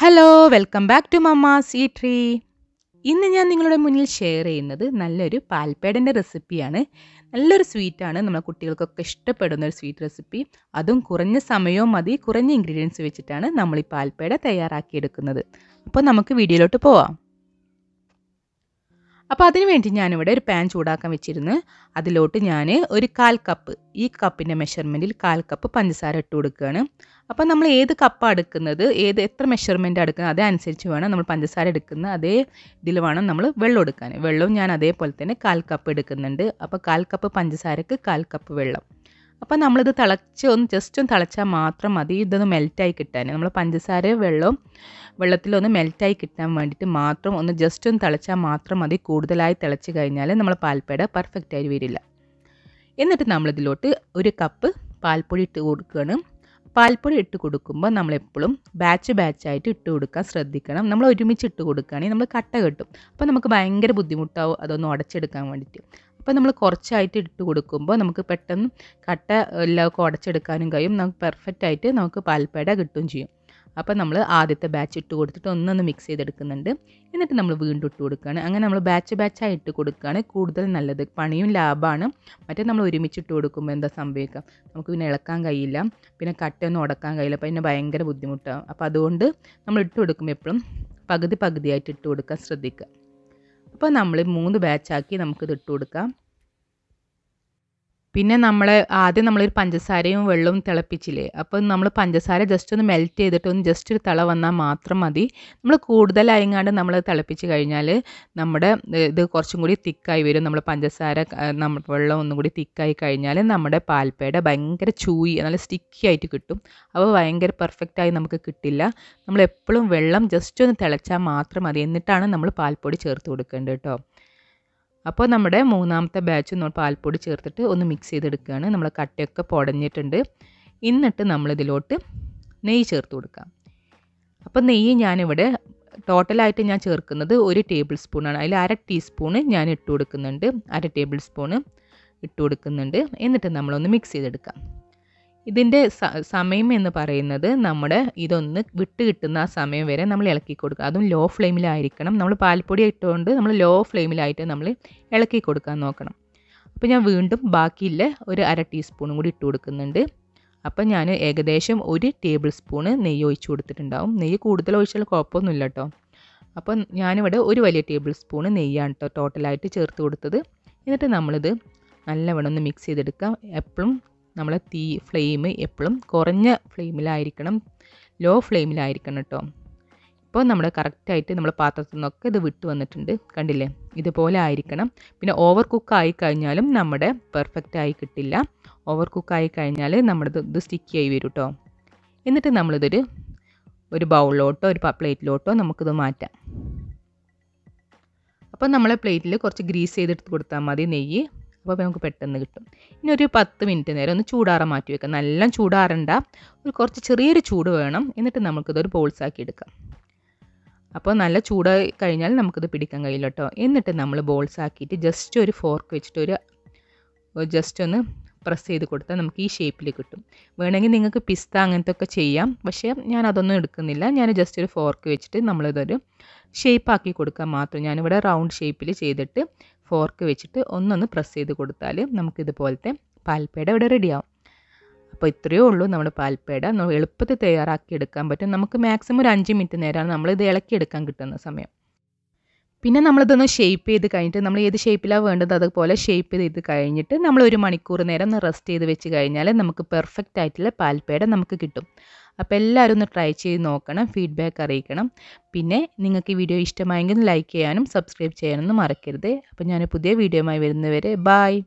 hello welcome back to Mamma's eatery ഇന്ന് ഞാൻ നിങ്ങളുടെ മുന്നിൽ ഷെയർ ചെയ്യുന്നത് നല്ലൊരു പാൽപ്പേടൻ്റെ റെസിപ്പിയാണ് നല്ലൊരു സ്വീറ്റാണ് നമ്മുടെ കുട്ടികൾക്കൊക്കെ ഇഷ്ടപ്പെടുന്ന ഒരു സ്വീറ്റ് റെസിപ്പി അതും കുറഞ്ഞ സമയവും മതി കുറഞ്ഞ ഇൻഗ്രീഡിയൻസ് വെച്ചിട്ടാണ് നമ്മൾ ഈ പാൽപ്പേട തയ്യാറാക്കിയെടുക്കുന്നത് അപ്പോൾ നമുക്ക് വീഡിയോയിലോട്ട് പോവാം അപ്പോൾ അതിനുവേണ്ടി ഞാനിവിടെ ഒരു പാൻ ചൂടാക്കാൻ വെച്ചിരുന്നു അതിലോട്ട് ഞാൻ ഒരു കാൽ കപ്പ് ഈ കപ്പിൻ്റെ മെഷർമെൻറ്റിൽ കാൽ കപ്പ് പഞ്ചസാര ഇട്ട് കൊടുക്കുകയാണ് അപ്പോൾ നമ്മൾ ഏത് കപ്പ് എടുക്കുന്നത് ഏത് എത്ര മെഷർമെൻറ്റ് എടുക്കുന്നത് അതനുസരിച്ച് വേണം നമ്മൾ പഞ്ചസാര എടുക്കുന്ന അതേ ഇതിൽ വേണം നമ്മൾ വെള്ളം എടുക്കാൻ വെള്ളവും ഞാൻ അതേപോലെ തന്നെ കാൽ കപ്പ് എടുക്കുന്നുണ്ട് അപ്പോൾ കാൽ കപ്പ് പഞ്ചസാരക്ക് കാൽ കപ്പ് വെള്ളം അപ്പോൾ നമ്മളിത് തിളച്ച് ഒന്ന് ജസ്റ്റ് ഒന്ന് തിളച്ചാൽ മാത്രം മതി ഇതൊന്ന് മെൽറ്റായി കിട്ടാൻ നമ്മൾ പഞ്ചസാര വെള്ളവും വെള്ളത്തിലൊന്ന് മെൽറ്റായി കിട്ടാൻ വേണ്ടിയിട്ട് മാത്രം ഒന്ന് ജസ്റ്റ് ഒന്ന് തിളച്ചാൽ മാത്രം മതി കൂടുതലായി തിളച്ച് കഴിഞ്ഞാൽ നമ്മൾ പാൽപ്പേട പെർഫെക്റ്റ് ആയി വരില്ല എന്നിട്ട് നമ്മളിതിലോട്ട് ഒരു കപ്പ് പാൽപ്പൊടി ഇട്ട് കൊടുക്കുകയാണ് പാൽപ്പൊടി ഇട്ട് കൊടുക്കുമ്പോൾ നമ്മളെപ്പോഴും ബാച്ച് ബാച്ചായിട്ട് ഇട്ട് കൊടുക്കാൻ ശ്രദ്ധിക്കണം നമ്മൾ ഒരുമിച്ച് ഇട്ട് കൊടുക്കുകയാണെങ്കിൽ നമ്മൾ കട്ട കെട്ടും അപ്പോൾ നമുക്ക് ഭയങ്കര ബുദ്ധിമുട്ടാവും അതൊന്ന് ഉടച്ചെടുക്കാൻ വേണ്ടിയിട്ട് അപ്പോൾ നമ്മൾ കുറച്ചായിട്ട് ഇട്ട് കൊടുക്കുമ്പോൾ നമുക്ക് പെട്ടെന്ന് കട്ട എല്ലാവർക്കും ഉടച്ചെടുക്കാനും കഴിയും നമുക്ക് പെർഫെക്റ്റ് ആയിട്ട് നമുക്ക് പാൽപ്പേട കിട്ടുകയും ചെയ്യും അപ്പോൾ നമ്മൾ ആദ്യത്തെ ബാച്ച് ഇട്ട് കൊടുത്തിട്ട് ഒന്നൊന്ന് മിക്സ് ചെയ്തെടുക്കുന്നുണ്ട് എന്നിട്ട് നമ്മൾ വീണ്ടും ഇട്ട് കൊടുക്കുകയാണ് അങ്ങനെ നമ്മൾ ബാച്ച് ബാച്ചായി ഇട്ട് കൊടുക്കുകയാണ് കൂടുതൽ നല്ലത് പണിയും ലാഭമാണ് മറ്റേ നമ്മൾ ഒരുമിച്ച് ഇട്ട് കൊടുക്കുമ്പോൾ എന്താ സംഭവിക്കുക നമുക്ക് പിന്നെ ഇളക്കാൻ കഴിയില്ല പിന്നെ കട്ടൊന്നും ഉടക്കാൻ കഴിയില്ല അപ്പോൾ പിന്നെ ഭയങ്കര ബുദ്ധിമുട്ടാണ് അപ്പോൾ അതുകൊണ്ട് നമ്മൾ ഇട്ട് കൊടുക്കുമ്പോൾ എപ്പോഴും പകുതി പകുതിയായിട്ട് ഇട്ട് കൊടുക്കാൻ ശ്രദ്ധിക്കുക അപ്പോൾ നമ്മൾ മൂന്ന് ബാച്ചാക്കി നമുക്കിത് ഇട്ട് കൊടുക്കാം പിന്നെ നമ്മൾ ആദ്യം നമ്മളൊരു പഞ്ചസാരയും വെള്ളവും തിളപ്പിച്ചില്ലേ അപ്പോൾ നമ്മൾ പഞ്ചസാര ജസ്റ്റ് ഒന്ന് മെൽറ്റ് ചെയ്തിട്ട് ഒന്ന് ജസ്റ്റ് ഒരു തിള വന്നാൽ മാത്രം മതി നമ്മൾ കൂടുതലായിങ്ങാണ്ട് നമ്മൾ തിളപ്പിച്ച് കഴിഞ്ഞാൽ നമ്മുടെ ഇത് കുറച്ചും കൂടി തിക്കായി വരും നമ്മൾ പഞ്ചസാര നമ്മൾ വെള്ളം ഒന്നും കൂടി തിക്കായി കഴിഞ്ഞാൽ നമ്മുടെ പാൽപ്പേട ഭയങ്കര ചൂയി നല്ല സ്റ്റിക്കി ആയിട്ട് കിട്ടും അപ്പോൾ ഭയങ്കര പെർഫെക്റ്റായി നമുക്ക് കിട്ടില്ല നമ്മൾ എപ്പോഴും വെള്ളം ജസ്റ്റ് ഒന്ന് തിളച്ചാൽ മാത്രം മതി എന്നിട്ടാണ് നമ്മൾ പാൽപ്പൊടി ചേർത്ത് കൊടുക്കേണ്ടത് കേട്ടോ അപ്പോൾ നമ്മുടെ മൂന്നാമത്തെ ബാച്ച് പാൽപ്പൊടി ചേർത്തിട്ട് ഒന്ന് മിക്സ് ചെയ്തെടുക്കുകയാണ് നമ്മൾ കട്ടയൊക്കെ പൊടഞ്ഞിട്ടുണ്ട് എന്നിട്ട് നമ്മളിതിലോട്ട് നെയ്യ് ചേർത്ത് കൊടുക്കാം അപ്പോൾ നെയ്യ് ഞാനിവിടെ ടോട്ടലായിട്ട് ഞാൻ ചേർക്കുന്നത് ഒരു ടേബിൾ സ്പൂണാണ് അതിൽ അര ടീസ്പൂണ് ഞാൻ ഇട്ട് കൊടുക്കുന്നുണ്ട് അര ടേബിൾ സ്പൂണ് ഇട്ട് കൊടുക്കുന്നുണ്ട് എന്നിട്ട് നമ്മളൊന്ന് മിക്സ് ചെയ്തെടുക്കാം ഇതിൻ്റെ സമയം എന്ന് പറയുന്നത് നമ്മുടെ ഇതൊന്ന് വിട്ട് കിട്ടുന്ന ആ സമയം വരെ നമ്മൾ ഇളക്കി കൊടുക്കുക അതും ലോ ഫ്ലെയിമിലായിരിക്കണം നമ്മൾ പാൽപ്പൊടി ഇട്ടുകൊണ്ട് നമ്മൾ ലോ ഫ്ലെയിമിലായിട്ട് നമ്മൾ ഇളക്കി കൊടുക്കാൻ നോക്കണം അപ്പോൾ ഞാൻ വീണ്ടും ബാക്കിയില്ല ഒരു അര ടീസ്പൂണും കൂടി ഇട്ട് കൊടുക്കുന്നുണ്ട് അപ്പം ഞാൻ ഏകദേശം ഒരു ടേബിൾ സ്പൂണ് നെയ്യ് ഒഴിച്ച് കൊടുത്തിട്ടുണ്ടാവും നെയ്യ് കൂടുതൽ ഒഴിച്ചാൽ കുഴപ്പമൊന്നുമില്ല കേട്ടോ അപ്പോൾ ഞാനിവിടെ ഒരു വലിയ ടേബിൾ സ്പൂണ് നെയ്യാണ് കേട്ടോ ടോട്ടലായിട്ട് ചേർത്ത് കൊടുത്തത് എന്നിട്ട് നമ്മളിത് നല്ലവണ്ണം ഒന്ന് മിക്സ് ചെയ്തെടുക്കാം എപ്പോഴും നമ്മൾ തീ ഫ്ലെയിം എപ്പോഴും കുറഞ്ഞ ഫ്ലെയിമിലായിരിക്കണം ലോ ഫ്ലെയിമിലായിരിക്കണം കേട്ടോ ഇപ്പോൾ നമ്മൾ കറക്റ്റായിട്ട് നമ്മൾ പാത്രത്തിൽ നിന്നൊക്കെ ഇത് വിട്ട് വന്നിട്ടുണ്ട് കണ്ടില്ലേ ഇതുപോലെ ആയിരിക്കണം പിന്നെ ഓവർ കുക്ക് ആയി കഴിഞ്ഞാലും നമ്മുടെ പെർഫെക്റ്റ് ആയി കിട്ടില്ല ഓവർ കുക്ക് ആയി കഴിഞ്ഞാൽ നമ്മുടെ ഇത് സ്റ്റിക്കി ആയി വരും കേട്ടോ എന്നിട്ട് നമ്മളിതൊരു ഒരു ബൗളിലോട്ടോ ഒരു പ്ലേറ്റിലോട്ടോ നമുക്കിത് മാറ്റാം അപ്പോൾ നമ്മളെ പ്ലേറ്റിൽ കുറച്ച് ഗ്രീസ് ചെയ്തെടുത്ത് കൊടുത്താൽ മതി നെയ്യ് അപ്പോൾ നമുക്ക് പെട്ടെന്ന് കിട്ടും ഇനി ഒരു പത്ത് മിനിറ്റ് നേരം ഒന്ന് ചൂടാറാൻ മാറ്റി വെക്കാം നല്ല ചൂടാറണ്ട ഒരു കുറച്ച് ചെറിയൊരു ചൂട് വേണം എന്നിട്ട് നമുക്കിതൊരു ബോൾസാക്കി എടുക്കാം അപ്പോൾ നല്ല ചൂടായി കഴിഞ്ഞാൽ നമുക്കിത് പിടിക്കാൻ കഴിയില്ല കേട്ടോ എന്നിട്ട് നമ്മൾ ബോൾസ് ആക്കിയിട്ട് ജസ്റ്റ് ഒരു ഫോർക്ക് വെച്ചിട്ട് ഒരു ജസ്റ്റ് ഒന്ന് പ്രസ് ചെയ്ത് കൊടുത്താൽ നമുക്ക് ഈ ഷേപ്പിൽ കിട്ടും വേണമെങ്കിൽ നിങ്ങൾക്ക് പിസ്ത അങ്ങനത്തെ ഒക്കെ ചെയ്യാം പക്ഷേ ഞാൻ അതൊന്നും എടുക്കുന്നില്ല ഞാൻ ജസ്റ്റ് ഒരു ഫോർക്ക് വെച്ചിട്ട് നമ്മളിതൊരു ഷേപ്പാക്കി കൊടുക്കാൻ മാത്രം ഞാനിവിടെ റൗണ്ട് ഷേപ്പിൽ ചെയ്തിട്ട് ഫോർക്ക് വെച്ചിട്ട് ഒന്നൊന്ന് പ്രസ് ചെയ്ത് കൊടുത്താൽ നമുക്കിതുപോലത്തെ പാൽപ്പേട ഇവിടെ റെഡിയാവും അപ്പോൾ ഇത്രയേ ഉള്ളൂ നമ്മുടെ പാൽപ്പേട എളുപ്പത്തിൽ തയ്യാറാക്കി എടുക്കാൻ പറ്റും നമുക്ക് മാക്സിമം ഒരു അഞ്ച് മിനിറ്റ് നേരമാണ് നമ്മളിത് ഇളക്കിയെടുക്കാൻ കിട്ടുന്ന സമയം പിന്നെ നമ്മളിതൊന്ന് ഷേപ്പ് ചെയ്ത് കഴിഞ്ഞിട്ട് നമ്മൾ ഏത് ഷേപ്പിലാണ് വേണ്ടത് അതുപോലെ ഷേപ്പ് ചെയ്ത് കഴിഞ്ഞിട്ട് നമ്മൾ ഒരു മണിക്കൂർ നേരം ഒന്ന് റെസ്റ്റ് ചെയ്ത് വെച്ച് കഴിഞ്ഞാൽ നമുക്ക് പെർഫെക്റ്റ് ആയിട്ടുള്ള പാൽപ്പേട നമുക്ക് കിട്ടും അപ്പോൾ എല്ലാവരും ഒന്ന് ട്രൈ ചെയ്ത് നോക്കണം ഫീഡ്ബാക്ക് അറിയിക്കണം പിന്നെ നിങ്ങൾക്ക് ഈ വീഡിയോ ഇഷ്ടമായെങ്കിൽ ലൈക്ക് ചെയ്യാനും സബ്സ്ക്രൈബ് ചെയ്യാനൊന്നും മറക്കരുത് അപ്പോൾ ഞാൻ പുതിയ വീഡിയോയുമായി വരുന്നവരെ ബായ്